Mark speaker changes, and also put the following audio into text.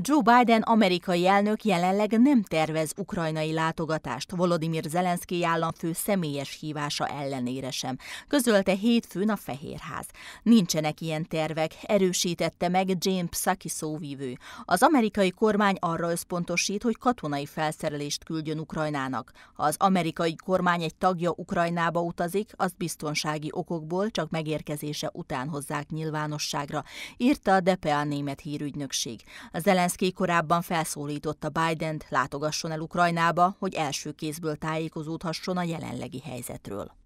Speaker 1: Joe Biden amerikai elnök jelenleg nem tervez ukrajnai látogatást Volodymyr Zelenszky államfő személyes hívása ellenére sem, közölte hétfőn a Fehérház. Nincsenek ilyen tervek, erősítette meg James Psaki szóvívő. Az amerikai kormány arra összpontosít, hogy katonai felszerelést küldjön Ukrajnának. Ha az amerikai kormány egy tagja Ukrajnába utazik, azt biztonsági okokból csak megérkezése után hozzák nyilvánosságra, írta a DPA német hírügynökség. Zelen Zelenszky korábban felszólította Biden-t látogasson el Ukrajnába, hogy első kézből tájékozódhasson a jelenlegi helyzetről.